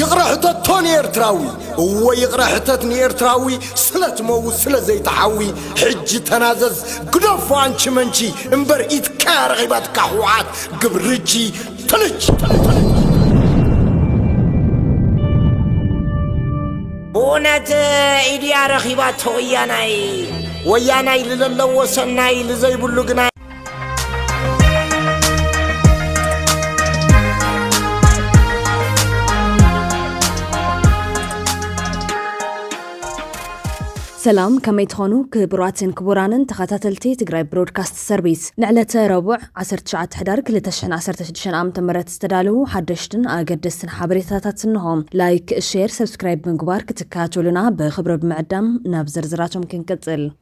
ይቕረ ሕተቶ ንኤርትራዊ እወ ይቕረ ሕተት ንኤርትራዊ ስለ ትመውት ስለ ዘይተሓዊ ሕጂ ተናዘዝ ግደፎ አንቺ መንቺ እምበር ኢትካ ረኺባትካ ሕወሓት ግብሪ እጂ ትልጅ እውነት ኢድያ ረኺባቶ ወያናይ ወያናይ ልዘለዎ ሰናይ ልዘይብሉ ግና سلام كمي تخونو كبراتين كبرانن تخاتاتلتي تقراي برودكاست سيرفيس نعلة ربع تشعة حدار كل تشحن عصر 16 عام تمرت استدالو حدشتن اقدستن حبريتاتاتنهم لايك شير سبسكرايب من قبار كتكاتولونا بخبرو بمعدام ناب زرزراتهم كنكتل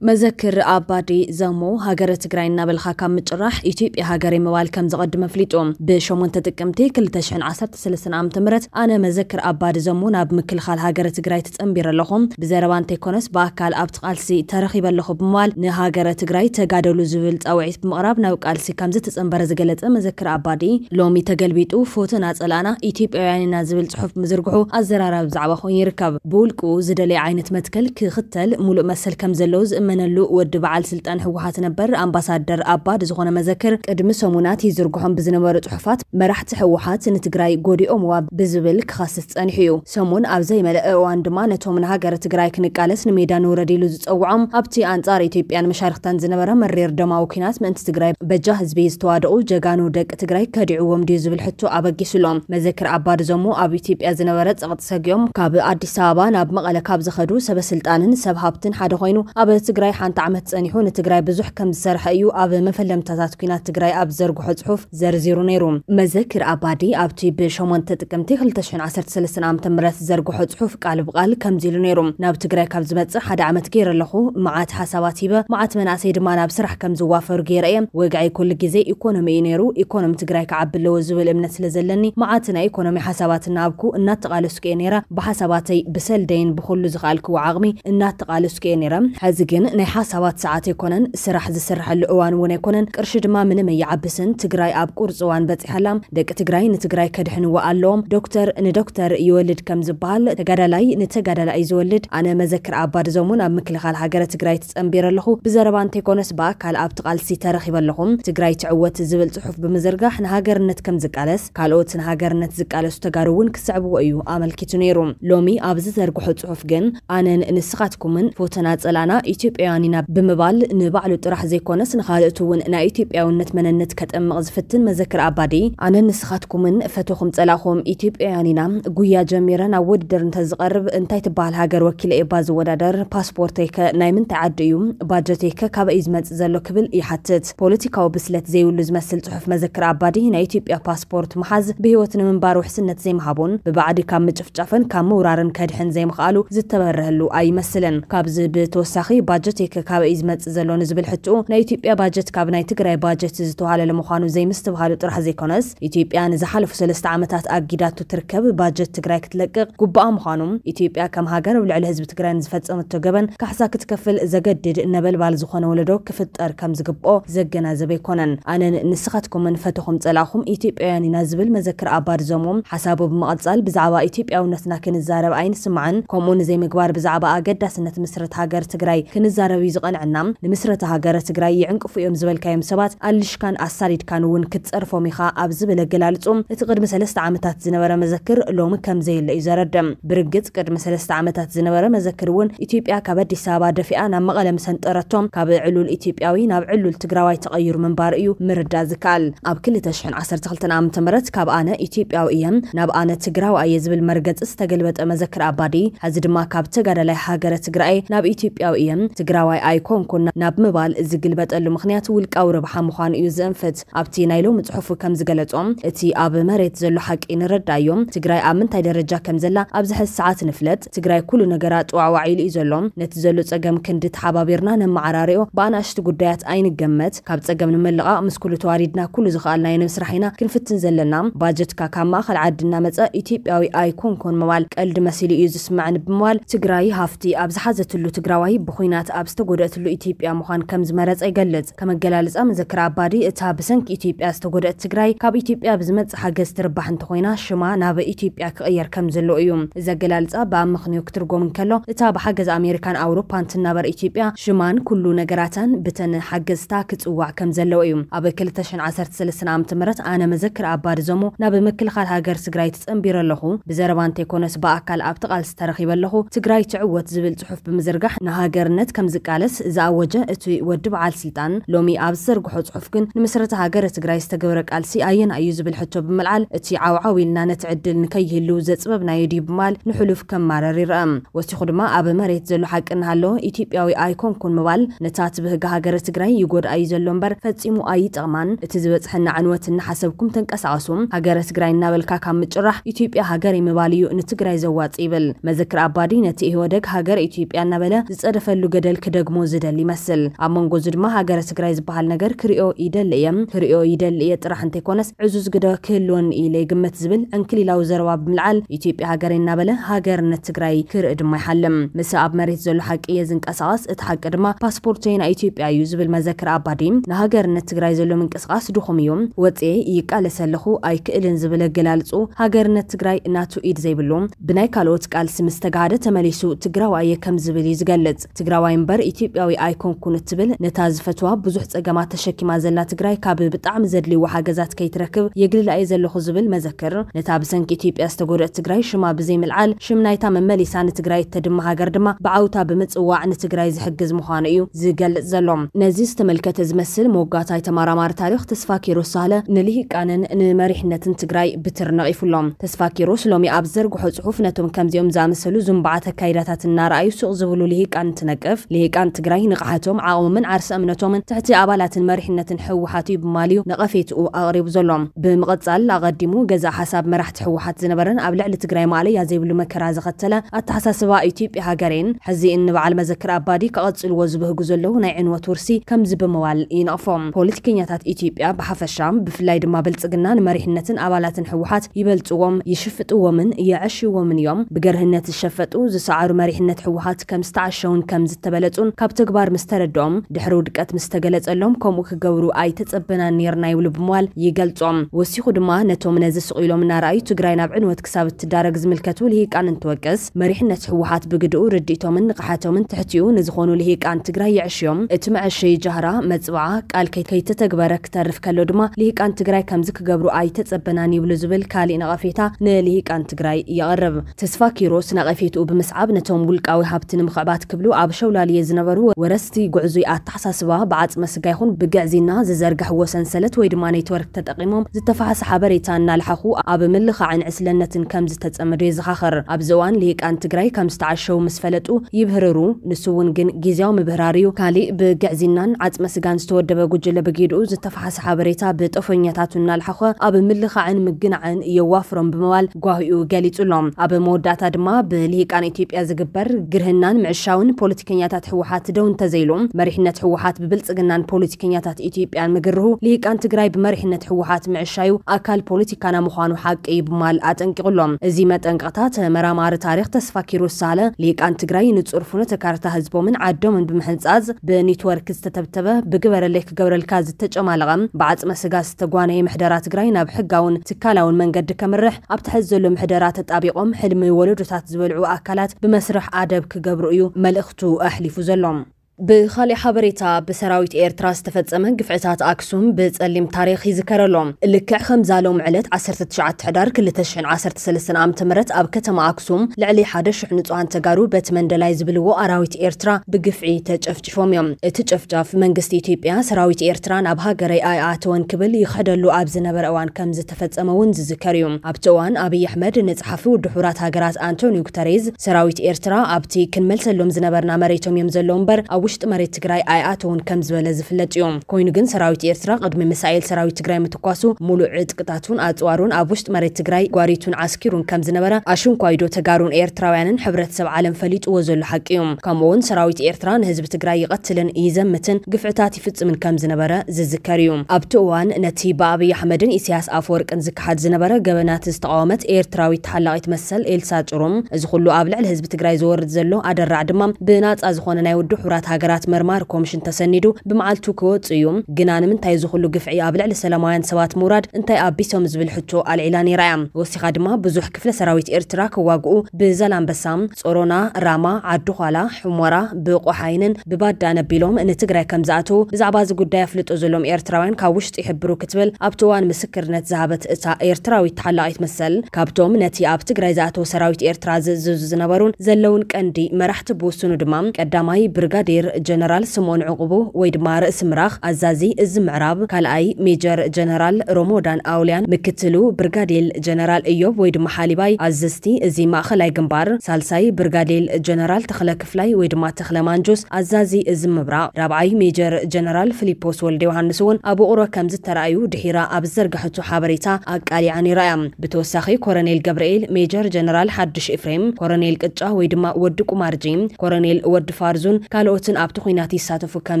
مذكر آبادی زمو هاجر تگرای نبل خاکم مچرخ ایتیپ هاجری موال کم زقدم فلیتوم به شما منتقم تیکل تشن عصرت سلسله عم تمرت آن مذکر آبادی زمو نب مکل خال هاجر تگرای تامبر لخم بزروان تکنس با ابت قلصی ترخی بل موال نه هاجر تگرای تگادلو او عیب مغرب نو قلصی کم زت تامبر زجلت آن مذکر آبادی لومی تقلبیت او فوت ناز الانا ایتیپ عین حف مزرگو از زرار بزعوا خویرکب بولکو زدلی عینت متکل ملو مسل کم زلوز ዝተኣመነሉ ወዲ በዓል ስልጣን ህወሓት ነበር ኣምባሳደር ኣባድ ዝኾነ መዘክር ቅድሚ ሰሙናት ይዝርግሖም ብዝነበሩ ፅሑፋት መራሕቲ ህወሓት ንትግራይ ጎዲኦምዋ ብዝብል ክኸስስ ፀኒሑ እዩ ሰሙን ኣብ ዘይመልአ እዋን ድማ ነቶም ንሃገረ ትግራይ ክንቃለስ ንሜዳ ንውረድ ኢሉ ዝፀውዖም ኣብቲ ኣንጻር ኢትዮጵያን መሻርክታን ዝነበረ መሬር ደማዊ ኩናት ምእንቲ ትግራይ በጃ ህዝቢ ዝተዋደቁ ጀጋኑ ደቂ ትግራይ ከዲዕዎም ድዩ ዝብል ሕቶ ኣበጊሱሎም መዘክር ኣባድ ዘሞ ኣብ ኢትዮጵያ ዝነበረ ፀቕጢ ሰጊኦም ካብ ኣዲስ ኣበባ ናብ መቐለ ካብ ዝኸዱ ሰበስልጣንን ሰብ ሃብትን ሓደ ኮይኑ ኣብ ትግራይ تجري حانت عمت سانيحون تجري بزح كم سرح أيو أب مفلم تزات كينات تجري أب زرق حزحف زر زيرو نيروم مذكر أبادي أب تي بشمون تتكم تخل تشن عصر سلسن عم تمرث زرق حزحف قال بقال كم زيرو نيروم ناب تجري كم زمت حد عمت كير اللهو معت حسواتيبة معت من عصير ما ناب سرح كم زوافر غير أيام وقعي كل جزء يكون مينيرو يكون متجري كعب اللوزو الامن سلزلني معتنا يكون مي حسوات نابكو النت قال سكينيرا بحسواتي بسل دين بخل زغالكو عغمي النت قال سكينيرا هزجن ግን ናይ ሓሳባት ሰዓት ኣይኮነን ስራሕ ዝስርሐሉ እዋን እውን ኣይኮነን ቅርሺ ድማ ምንም ኣይዓብስን ትግራይ ኣብ ቁርፅ እዋን በፂሓላ ደቂ ትግራይ ንትግራይ ከድሕንዎ ኣለዎም ዶክተር ንዶክተር ይወልድ ከም ዝበሃል ተጋዳላይ ንተጋዳላይ ዝወልድ ኣነ መዘክር ኣባድዞም እውን ኣብ ምክልኻል ሃገረ ትግራይ ትፀንቢረ ኣለኹ ብዘረባ እንተይኮነስ ብኣካል ኣብቲ ቃልሲ ተረኺበ ኣለኹም ትግራይ ትዕወት ዝብል ፅሑፍ ብምዝርጋሕ ንሃገርነት ከም ዝቃለስ ካልኦት ንሃገርነት ዝቃለሱ ተጋሩ እውን ክስዕብዎ እዩ ኣመልኪቱ ነይሩ ሎሚ ኣብዚ ዘርግሖ ፅሑፍ ግን ኣነን ንስኻትኩምን ፎተና ፀላና ኢትዮ ኢትዮጵያውያኒና ብምባል ንባዕሉ ጥራሕ ዘይኮነስ ንኻልእቲ እውን ናይ ኢትዮጵያውነት መነነት ከጥምቕ ዝፍትን መዘክር ኣባዲ ኣነ ንስኻትኩምን ፈትኹም ጸላኹም ኢትዮጵያውያኒና ጉያ ጀሚረ ናብ ውድድር እንተዝቐርብ እንታይ ትበሃል ሃገር ወኪለ ኤባ ዝወዳደር ፓስፖርተይከ ናይ ምንታይ ዓዲ እዩ ባጀተይከ ካበይ እዩ ዝመጽእ ዘሎ ክብል ይሓትት ፖለቲካዊ ብስለት ዘይብሉ ዝመስል ጽሑፍ መዘክር ኣባዲ ናይ ኢትዮጵያ ፓስፖርት መሓዝ ብህይወት ንምንባር ውሕስነት ዘይምሃቡን ብባዕዲ ካብ ምጭፍጫፍን ካብ ምውራርን ከድሕን ዘይምኽኣሉ ዝተበርህሉ ኣይመስልን ካብዚ ብተወሳኺ ባጀት የከካበ እዩ ዝመፅእ ዘሎ ንዝብል ሕትኡ ናይ ኢትዮጵያ ባጀት ካብ ናይ ትግራይ ባጀት ዝተዋሃለለ ምዃኑ ዘይምስትብሃሉ ጥራሕ ዘይኮነስ ኢትዮጵያ ንዝሓለፉ ሰለስተ ዓመታት ኣጊዳቱ ትርከብ ባጀት ትግራይ ክትለቅቕ ጉባኣ ምዃኑ ኢትዮጵያ ከም ሃገር ኣብ ልዕሊ ህዝቢ ትግራይ ንዝፈፀመቶ ገበን ካሕሳ ክትከፍል ዘገድድ ነበልባል ዝኾነ ወለዶ ክፍጠር ከም ዝግብኦ ዘገናዘበ ኣይኮነን ኣነ ንስኻትኩምን ፈተኹም ፀላኹም ኢትዮጵያውያን ኢና ዝብል መዘክር ኣባድ ዞሞም ሓሳቡ ብምቕፃል ብዛዕባ ኢትዮጵያውነትና ክንዛረብ ኣይንስማዕን ከምኡ ንዘይምግባር ብዛዕባ ኣገዳስነት ምስረት ሃገር ትግራይ ክን ክንዛረብ እዩ ዝቐንዐና ንምስረተ ሃገረ ትግራይ ይዕንቅፉ እዮም ዝበልካዮም ሰባት ኣልሽካን ኣሳዲድካን እውን ክትፀርፎም ኢኻ ኣብ ዝብል ኣገላልፁ እቲ ቅድሚ ሰለስተ ዓመታት ዝነበረ መዘክር ሎሚ ከምዘየለ እዩ ዘረድም ብርግፅ ቅድሚ ሰለስተ ዓመታት ዝነበረ መዘክር እውን ኢትዮጵያ ካብ ኣዲስ ኣበባ ደፊኣ ናብ መቐለ ምሰንጠረቶም ካብ ዕሉል ኢትዮጵያዊ ናብ ዕሉል ትግራዋይ ተቐይሩ ምንባር እዩ ምርዳእ ዝከኣል ኣብ 212 ዓ ም ካብ ኣነ ኢትዮጵያዊ እየን ናብ ኣነ ትግራዊ እየ ዝብል መርገፂ ዝተገልበጠ መዘክር ኣባዲ ሕዚ ድማ ካብ ተጋዳላይ ሃገረ ትግራይ ናብ ኢትዮጵያዊ እየን ትግራዋይ ኣይኮንኩን ናብ ምባል ዝግልበጠሉ ምክንያት ውልቃዊ ርብሓ ምዃኑ እዩ ዘንፍት ኣብቲ ናይ ሎሚ ፅሑፉ ከም ዝገለፆም እቲ ኣብ መሬት ዘሎ ሓቂ ንረዳዮም ትግራይ ኣብ ምንታይ ደረጃ ከም ዘላ ኣብዚ ሕዚ ሰዓት ንፍለጥ ትግራይ ኩሉ ነገራ ጥዋዋዒሉ እዩ ዘሎ ነቲ ዘሎ ፀገም ክንዲ ተሓባቢርና ነመዓራርዮ ብኣናእሽቲ ጉዳያት ኣይንገመት ካብ ፀገም ንምልቃቅ ምስ ኩሉ ተዋሪድና ኩሉ ዝኽኣልና ንምስራሕ ኢና ክንፍትን ዘለና ባጀትካ ካብ ማእኸል ዓዲ እናመፀ ኢትዮጵያዊ ኣይኮንኮን ምባል ቀልዲ መሲሉ እዩ ዝስምዕን ብምባል ትግራይ ሃፍቲ ኣብ ዝሓዘትሉ ትግራዋይ ብኩናት ኣብ ዝተጎደአትሉ ኢትዮጵያ ምዃን ከም ዝመረፀ ይገልጽ ከመገላልፃ ምዝክር ኣባዲ እታ ብሰንኪ ኢትዮጵያ ዝተጎደአት ትግራይ ካብ ኢትዮጵያ ብዝመፅእ ሓገዝ ትርባሕ እንተኮይና ሽማ ናብ ኢትዮጵያ ክቕየር ከም ዘለዎ እዩ እዚ ኣገላልፃ ብኣብ ምኽንዮ ክትርጎም ንከሎ እታ ብሓገዝ ኣሜሪካን ኣውሮፓን ትናበር ኢትዮጵያ ሽማን ኩሉ ነገራተን ብተን ሓገዝታ ክፅዋዕ ከም ዘለዎ እዩ ኣብ 213 ዓም ም ኣነ መዘክር ኣባዲ ዞሞ ናብ ምክልኻል ሃገር ትግራይ ትፀንቢረ ኣለኹ ብዘረባ እንተይኮነስ ብኣካል ኣብቲ ቓልሲ ተረኺበ ኣለኹ ትግራይ ትዕወት ዝብል ፅሑፍ ብምዝርጋሕ ንሃገርነት ከም ዝቃለስ ዝኣወጀ እቲ ወዲ በዓል ስልጣን ሎሚ ኣብ ዝዘርግሖ ፅሑፍ ግን ንምስረተ ሃገር ትግራይ ዝተገብረ ቃልሲ ኣየና እዩ ዝብል ሕቶ ብምልዓል እቲ ዓውዓው ኢልና ነቲ ዕድል ንከይህሉ ዘፅበብናዩ ድዩ ብምባል ንሕሉፍ ከማረር ይርአ ወሲኹ ድማ ኣብ መሬት ዘሎ ሓቂ እናሃለዎ ኢትዮጵያዊ ኣይኮንኩን ምባል ነታ ብህጊ ሃገረ ትግራይ ይጎድኣ እዩ ዘሎ እምበር ፈፂሙ ኣይጠቕማን እቲ ዝበፅሐና ዕንወት እናሓሰብኩም ተንቀሳቀሱ ሃገረ ትግራይ እናበልካ ካብ ምጭራሕ ኢትዮጵያ ሃገር ይምባል እዩ ንትግራይ ዘዋፅ ይብል መዘክር ኣባዲ ነቲ ኢህወደግ ሃገር ኢትዮጵያ እናበለ ዝፀደፈሉ ገደል ልክ ደግሞ ዝደሊ ይመስል ኣብ መንጎ እዚ ድማ ሃገረ ትግራይ ዝበሃል ነገር ክሪኦ ይደሊ እየ ክሪኦ ይደሊ እየ ጥራሕ እንተይኮነስ ዕዙዝ ግደ ክህልወን ኢለ ይግምት ዝብል እንክሊላዊ ዘረባ ብምልዓል ኢትዮጵያ ሃገረ እናበለ ሃገርነት ትግራይ ክርኢ ድማ ይሓልም ምስ ኣብ መሬት ዘሎ ሓቂ እየ ዝንቀሳቐስ እቲ ሓቂ ድማ ፓስፖርተይ ናይ ኢትዮጵያ እዩ ዝብል መዘክር ኣባዲ ንሃገርነት ትግራይ ዘሎ ምንቅስቃስ ድኹም እዩ ወፅኤ ይቃለስ ኣለኹ ኣይክእልን ዝብል ኣገላልፁ ሃገርነት ትግራይ እናቱ ኢድ ዘይብሉ ብናይ ካልኦት ቃልሲ ምስተጋሃደ ተጋሃደ ተመሊሱ ትግራዋየ ከም ዝብል እዩ ዝገልጽ ትግራዋይ ሰማይ እምበር ኢትዮጵያዊ ኣይኮንኩን እትብል ነታ ዝፈትዋ ብዙሕ ፀገማት ተሸኪማ ዘላ ትግራይ ካብ ብጣዕሚ ዘድልይዎ ሓገዛት ከይትረክብ የግልላእየ ዘለኹ ዝብል መዘክር ነታ ብሰንኪ ኢትዮጵያ ዝተጎድአት ትግራይ ሽማ ብዘይምልዓል ሽም ናይታ መመሊሳ ንትግራይ እተድማ ሃገር ድማ ብዓውታ ብምፅዋዕ ንትግራይ ዝሕግዝ ምዃኑ እዩ ዝገልፅ ዘሎም ነዚ ዝተመልከተ ዝመስል መወጋታይ ተማራማሪ ታሪክ ተስፋ ኪሮስ ሳህለ ንልሂቃንን ንመሪሕነትን ትግራይ ብትር ነቒፉሎም ተስፋ ኪሮስ ሎሚ ኣብ ዘርግሖ ፅሑፍ ነቶም ከምዚኦም ዝኣመሰሉ ዝምባዓተ ኣካይዳታት እናረኣዩ ሱቕ ዝብሉ ልሂቃን ትነቅፍ ልሂቃን ትግራይ ንቕዓቶም ዓቕሞምን ዓርሲ እምነቶምን ትሕቲ ኣባላትን መሪሕነትን ሕወሓት እዩ ብማልዩ ነቐፌትኡ ኣቕሪቡ ዘሎም ብምቕጻል ኣቐዲሙ ገዛ ሓሳብ መራሕቲ ሕወሓት ዝነበረን ኣብ ልዕሊ ትግራይ ማለያ ዘይብሉ መከራ ዝኸተለ ኣተሓሳስባ ኢትዮጵያ ሃገሬን ሕዚ እንበዓል መዘክር ኣባዲ ከቐጽልዎ ዝብህጉ ዘለዉ ናይ ዕንወት ውርሲ ከምዚ ብምባል ይነቕፎም ፖለቲከኛታት ኢትዮጵያ ብሓፈሻ ብፍላይ ድማ ብልጽግና ንመሪሕነትን ኣባላትን ሕወሓት ይበልፅዎም ይሽፍጥዎምን የዕሽዎምን እዮም ብገርህነት ዝሸፈጡ ዝሰዓሩ መሪሕነት ሕወሓት ከም ዝተዓሸውን ከም ዝተበ ዝበለፁን ካብ ተግባር ምስ ተረድኦም ድሕሪ ውድቀት ምስ ተገለፀሎም ከምኡ ክገብሩ ኣይተፀበናን ነርና ይብሉ ብምባል ይገልፆም ወሲኹ ድማ ነቶም ነዚ ስቑኢሎም እናረኣዩ ትግራይ ናብ ዕንወት ክሳብ እትዳረግ ዝምልከቱ ልሂቃን እንትወቅስ መሪሕነት ህወሓት ብግድኡ ርድኢቶምን ንቕሓቶምን ትሕትኡ ንዝኾኑ ልሂቃን ትግራይ የዕሽዮም እቲ መዐሸይ ጃህራ መፅባዓ ቃል ከይተተግበረ ክተርፍ ከሎ ድማ ልሂቃን ትግራይ ከምዚ ክገብሩ ኣይተፀበናን ይብሉ ዝብል ካሊእ ነቐፌታ ንልሂቃን ትግራይ የቕርብ ተስፋ ኪሮስ ነቐፌትኡ ብምስዓብ ነቶም ውልቃዊ ሃብቲ ንምኽዕባት ክብሉ ኣብ ሸውላ ዝተፈላለየ ዝነበሩ ወረስቲ ጉዕዙ ኣተሓሳስባ ብዓፅመ ስጋ ይኹን ብግዕዚና ዝዘርግሕዎ ሰንሰለት ወይ ድማ ኔትወርክ ተጠቂሞም ዝተፋሓሰ ሓበሬታ እናልሓኹ ኣብ ምልኻዕን ዕስለነትን ከም ዝተፀመዱ የዘኻኽር ኣብዚ እዋን ልሂቃን ትግራይ ከም ዝተዓሸው ምስ ፈለጡ ይብህርሩ ንሱ እውን ግን ግዜያዊ ምብህራር እዩ ካሊእ ብግዕዚናን ዓፅመ ስጋን ዝተወደበ ጉጅለ ብጊድኡ ዝተፋሓሰ ሓበሬታ ብጠፈኛታቱ እናልሓኸ ኣብ ምልኻዕን ምግናዕን የዋፍሮም ብምባል ጓሂኡ ገሊጹሎም ኣብ መወዳእታ ድማ ብልሂቃን ኢትዮጵያ ዝግበር ግርህናን ምዕሻውን ፖለቲከኛታት ውሳነታት ሕወሓት ደው እንተዘይሎም መሪሕነት ሕወሓት ብብልፅግናን ፖለቲከኛታት ኢትዮጵያን ምግርሁ ልሂቃን ትግራይ ብመሪሕነት ሕወሓት ምዕሻዩ ኣካል ፖለቲካና ምዃኑ ሓቂ ብማል ኣጠንቂቕሎም እዚ መጠንቀቕታት መራማሪ ታሪክ ተስፋኪሩ ሳለ ልሂቃን ትግራይ ንፁር ፍኖተ ካርታ ህዝቦምን ዓዶምን ብምሕንፃዝ ብኔትወርክ ዝተተብተበ ብግበረለይ ክገብረልካ ዝተጨማለቐ ብዓፅመ ስጋ ዝተጓነየ ምሕደራ ትግራይ ናብ ሕጋውን ትካላውን መንገዲ ከምርሕ ኣብቲ ሕዚ ዘሎ ምሕደራ ተጣቢቖም ሕልሚ ወለዶታት ዝበልዑ ኣካላት ብመስርሕ ኣደብ ክገብሩ እዩ መልእኽቱ ኣሕሊ ተሓሊፉ ዘሎም ብኻልእ ሓበሬታ ብሰራዊት ኤርትራ ዝተፈፀመ ግፍዕታት ኣክሱም ብፀሊም ታሪክ ይዝከረሎም ልክዕ ከምዛሎም ዕለት 19 ሕዳር 213 ዓም ኣብ ከተማ ኣክሱም ልዕሊ 1,00 ንፅዋን ተጋሩ በቲ መንደላይ ዝብልዎ ኣራዊት ኤርትራ ብግፍዒ ተጨፍጭፎም እዮም እቲ ጨፍጫፍ መንግስቲ ኢትዮጵያ ሰራዊት ኤርትራ ናብ ሃገረይ ኣይኣተወን ክብል ይክሕደሉ ኣብ ዝነበረ እዋን ከም ዝተፈፀመ እውን ዝዝከር እዩ ኣብቲ እዋን ኣብይ ኣሕመድ ንፅሓፊ ውድ ሕራት ሃገራት ኣንቶኒዮ ጉተሬዝ ሰራዊት ኤርትራ ኣብቲ ክንመልሰሎም ዝነበርና መሬቶም እዮም ዘለዎ እምበር ውሽጢ መሬት ትግራይ ኣይኣተውን ከም ዝበለ ዝፍለጥ እዮም ኮይኑ ግን ሰራዊት ኤርትራ ቅድሚ ምሳኤል ሰራዊት ትግራይ ምትኳሱ ሙሉእ ጥቅታቱን ኣፅዋሩን ኣብ ውሽጢ መሬት ትግራይ ጓሪቱን ዓስኪሩን ከም ዝነበረ ኣሽንኳይዶ ተጋሩን ኤርትራውያንን ሕብረተሰብ ዓለም ፈሊጥዎ ዘሎ ሓቂ እዮም ከምኡ እውን ሰራዊት ኤርትራ ንህዝቢ ትግራይ ይቐትልን ይዘምትን ግፍዕታት ይፍፅምን ከም ዝነበረ ዝዝከር እዩ ኣብቲ እዋን ነቲ ብኣብይ ኣሕመድን ኢስያስ ኣፈወርቅን ዝከሓድ ዝነበረ ገበናት ዝተቃወመት ኤርትራዊት ተሓላቂት መሰል ኤልሳ ጭሩም እዚ ኩሉ ኣብ ልዕሊ ህዝቢ ትግራይ ዝወርድ ዘሎ ኣደራዕ ድማ ብናፃ ዝኾነ ናይ ውዱ ሕብራት ሃገራት መርማር ኮሚሽን ተሰኒዱ ብመዓልቱ ክወፅ እዩ ግና ንምንታይ ዝኽሉ ግፍዒ ኣብ ልዕሊ ሰላማውያን ሰባት ምውራድ እንታይ ኣቢሶም ዝብል ሕቶ ኣልዒላ ነይራ እያ ወሲኻ ድማ ብዙሕ ክፍለ ሰራዊት ኤርትራ ክዋግኡ ብዘላንበሳ ጾሮና ራማ ዓዲኳላ ኋላ ሕሞራ ብቆሓይንን ብባዳ ነቢሎም ንትግራይ ከም ዝኣተዉ ብዛዕባ እዚ ጉዳይ ኣፍልጦ ዘሎም ኤርትራውያን ካብ ውሽጢ ይሕብሩ ክትብል ኣብቲ እዋን ምስክርነት ዝሃበት እታ ኤርትራዊት ተሓላቂት መሰል ካብቶም ነቲ ኣብ ትግራይ ዝኣተዉ ሰራዊት ኤርትራ ዝእዝዙ ዝነበሩን ዘለውን ቀንዲ መራሕቲ ብውስኑ ድማ ቀዳማይ ብርጋዴር ሜጀር ጀነራል ስምኦን ዕቁቡ ወይ ድማ ርእሲ ምራኽ ኣዛዚ እዚ ምዕራብ ካልኣይ ሜጀር ጀነራል ሮሞዳን ኣውልያን ምክትሉ ብርጋዴል ጀነራል እዮብ ወይ ድማ ሓሊባይ ኣዘዝቲ እዚ ማእኸላይ ግንባር ሳልሳይ ብርጋዴል ጀነራል ተኽለ ክፍላይ ወይ ድማ ተኽለ ማንጆስ ኣዛዚ እዚ ምብራቅ ራብዓይ ሜጀር ጀነራል ፊሊፖስ ወልደ ዮሃንስ እውን ኣብ ቁሮ ከም ዝተረኣዩ ድሒራ ኣብ ዘርግሕቱ ሓበሬታ ኣቃሊዓ ነይራ እያ ብተወሳኺ ኮረኔል ገብርኤል ሜጀር ጀነራል ሓድሽ ኤፍሬም ኮረኔል ቅጫ ወይ ድማ ወዲ ቁማርጂ ኮረኔል ወዲ ፋርዙን ካልኦትን ሰራዊትን ኣብቲ ኩናት ይሳተፉ ከም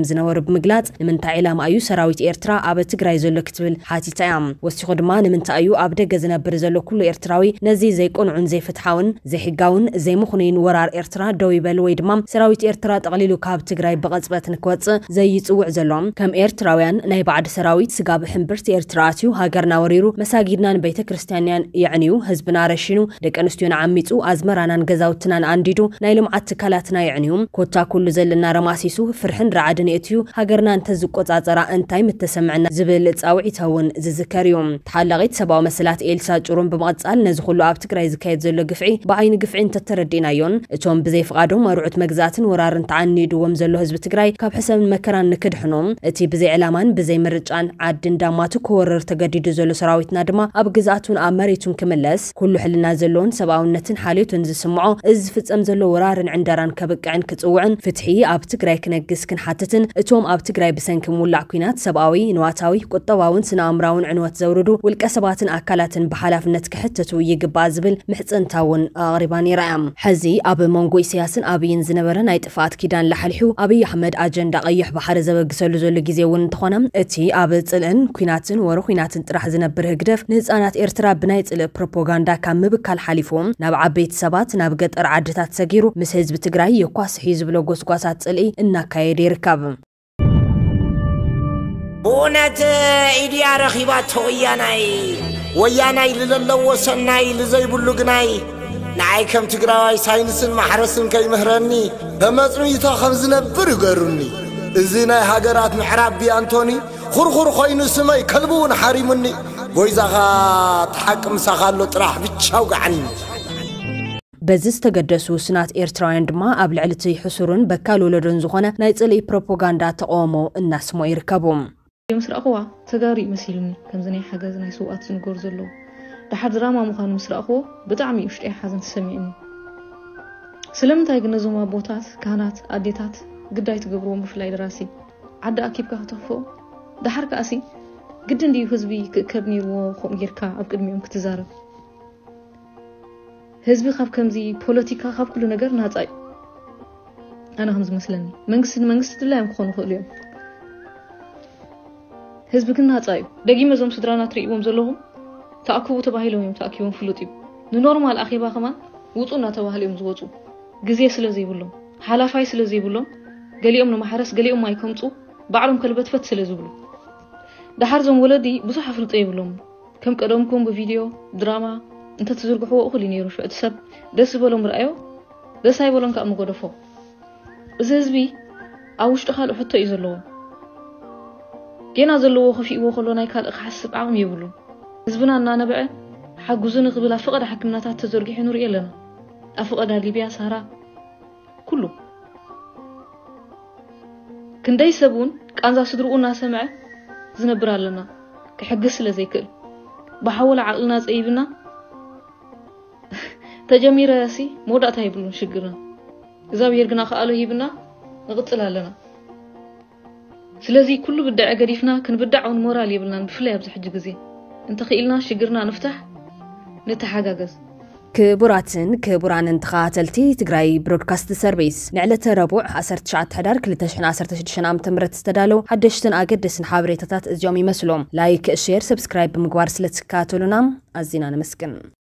ዝነበሩ ብምግላጽ ንምንታይ ዕላማ እዩ ሰራዊት ኤርትራ ኣብ ትግራይ ዘሎ ክትብል ሓቲታ እያ ወሲኹ ድማ ንምንታይ እዩ ኣብ ደገ ዝነብር ዘሎ ኩሉ ኤርትራዊ ነዚ ዘይቆንዑን ዘይፍትሓውን ዘይሕጋውን ዘይምኹነይን ወራር ኤርትራ ደው ይበል ወይ ድማ ሰራዊት ኤርትራ ጠቕሊሉ ካብ ትግራይ ብቐፅበት ንክወፅእ ዘይፅውዕ ዘሎ ከም ኤርትራውያን ናይ ባዕዲ ሰራዊት ስጋብ ሕምብርቲ ኤርትራ ኣትዩ ሃገርና ወሪሩ መሳጊድናን ቤተ ክርስትያንያን ይዕንዩ ህዝብና ረሽኑ ደቂ ኣንስትዮን ዓሚፁ ኣዝመራናን ገዛውትናን ኣንዲዱ ናይ ልምዓት ትካላትና ይዕንዩ ኮታ ኩሉ ዘለና ተጠማሲሱ ፍርሕን ረዓድን እትዩ ሃገርና እንተዝቆፃፀራ እንታይ ምተሰምዐና ዝብል ፃውዒት እውን ዝዝከር እዩ ተሓላቂት ሰብኣዊ መሰላት ኤልሳ ጩሩን ብምቕፃል ነዚ ኩሉ ኣብ ትግራይ ዝካየድ ዘሎ ግፍዒ ብዓይኒ ግፍዒ እንተተረዲእናዮን እቶም ብዘይፍቓዶም ኣርዑት መግዛእትን ወራርን ተዓኒድዎም ዘሎ ህዝቢ ትግራይ ካብ ሕሰብን መከራን ንክድሕኖም እቲ ብዘይ ዕላማን ብዘይ ምርጫን ዓድን ዳማቱ ክወረር ተገዲዱ ዘሎ ሰራዊትና ድማ ኣብ ግዛኣቱን ኣብ መሬቱን ክምለስ ኩሉ ሕልና ዘለዎን ሰብኣውነትን ሓልዮትን ዝስምዖ እዚ ዝፍፀም ዘሎ ወራርን ዕንደራን ከብቅዕን ክፅውዕን ፍትሒ ኣብቲ ትግራይ ክነግስ ክንሓትትን እቶም ኣብ ትግራይ ብሰንኪ ምውላዕ ኩናት ሰብኣዊ ንዋታዊ ቁጠባውን ስነኣእምራውን ዕንወት ዘውርዱ ውልቀ ሰባትን ኣካላትን ብሓላፍነት ክሕተቱ ይግባእ ዝብል ምሕፅንታ እውን ኣቕሪባ ነይራ እያ ሕዚ ኣብ መንጎ ኢሳያስን ኣብይን ዝነበረ ናይ ጥፋኣት ኪዳን ላሓልሑ ኣብይ ኣሕመድ ኣጀንዳ ቀይሕ ባሕሪ ዘበግሰሉ ዘሎ ግዜ እውን እንትኾነ እቲ ኣብ ፅልእን ኩናትን ወሩ ኩናትን ጥራሕ ዝነብር ህግደፍ ንህፃናት ኤርትራ ብናይ ፅልእ ፕሮፓጋንዳ ካብ ምብካል ሓሊፎም ናብ ዓበይቲ ሰባት ናብ ገጠር ዓድታት ሰጊሩ ምስ ህዝቢ ትግራይ የኳስሒ ዝብሎ ጎስጓሳት ፅልኢ ጉባኤ እናካየድ ይርከብ ብእውነት ኢድያ ረኺባቶ ወያናይ ወያናይ ዝለለዎ ሰናይ ዝዘይብሉ ግናይ ንዓይ ከም ትግራዋይ ሳይንስን ማሕረስን ከይምህረኒ በመፅምኢቶ ከም ዝነብር ይገሩኒ እዚ ናይ ሃገራት ምዕራብ ቢኣንቶኒ ኹርኹር ኾይኑ ስመይ ከልቢ እውን ሓሪሙኒ ጐይዛኻ ተሓቂ ምሳኻሎ ጥራሕ ብቻው ጋዓኒ በዚ ዝተገደሱ ስናት ኤርትራውያን ድማ ኣብ ልዕሊ እቲ ሕሱርን በካል ወለዶን ዝኾነ ናይ ፅልኢ ፕሮፓጋንዳ ተቃውሞ እናስሞ ይርከቡ ምስ ረእኽዋ ተጋሩ መሲሉኒ ከምዚ ናይ ሓገዝ ናይ ስውኣት ዝንገሩ ዘለዎ ድሓር ድራማ ምዃኑ ምስ ረእኽዎ ብጣዕሚ ውሽጢ ሓዘን ተሰሚዕኒ ስለምንታይ ግን ነዞም ኣቦታት ካህናት ኣዴታት ግዳይ ትገብርዎ ብፍላይ ደራሲ ዓዲ ኣኪብካ ክተኽፍኦ ድሓር ከኣሲ ግዲ ድዩ ህዝቢ ክእከብ ነይርዎ ከምኡ ጌርካ ኣብ ቅድሚኦም ክትዛረብ ህዝቢ ካብ ከምዚ ፖለቲካ ካብ ኩሉ ነገር ናፃ እዩ ኣነ ከም ዝመስለኒ መንግስቲ ንመንግስቲ ድላዮም ክኾኑ ይኽእሉ እዮም ህዝቢ ግን ናፃ እዩ ደጊመ እዞም ስድራና ትርእይዎም ዘለኹም ተኣክቡ ተባሂሎም እዮም ተኣኪቦም ፍሉጥ እዩ ንኖርማል ኣኼባ ኸማ ውፁ እናተባህሉ እዮም ዝወፁ ግዜ ስለ ዘይብሎም ሓላፋይ ስለ ዘይብሎም ገሊኦም ንማሕረስ ገሊኦም ኣይከምፁ ባዕሎም ከልበትፈት ስለ ዝብሉ ድሓር ዞም ወለዲ ብዙሕ ኣፍልጦ የብሎም ከም ቀደምኩም ብቪድዮ ድራማ انت تزرقحو اخلي نيرو شو اتسب دس بولم رأيو دس هاي بولم كأمو قدفو ازازبي اوش تخال احطو ايزلو جينا زلو وخفي وخلو نايكال اخحسب عام يبولو ازبنا انا نبع حقوزن غبلا فقد حكمناتا تزرقحي نور يلنا افقد ليبيا سارا كلو كنداي سبون كأنزا صدرقو ناسا معه زنبرا لنا لزيكل بحول عقلنا زيبنا ተጀሚረ ሲ መወዳእታ ይብሉን ሽግርና እግዚኣብሔር ግና ከኣሎ ሂብና ንቕፅል ኣለና ስለዚ ኩሉ ብዳዕ ገዲፍና ክንብዳዕ እውን ሞራል የብልናን ብፍላይ ኣብዚ ሕጂ ግዜ እንተኽኢልና ሽግርና ንፍታሕ نتحققز كبراتن كبران انتخاتلتي تقراي برودكاست سيرفيس نعلت ربوع أسر تشعات هدار كل تشحن أسر تشدشن عام تمرت استدالو حدشتن أقدسن حابري تتات إزيومي مسلوم لايك شير سبسكرايب بمقوار سلتكاتولونام أزينا نمسكن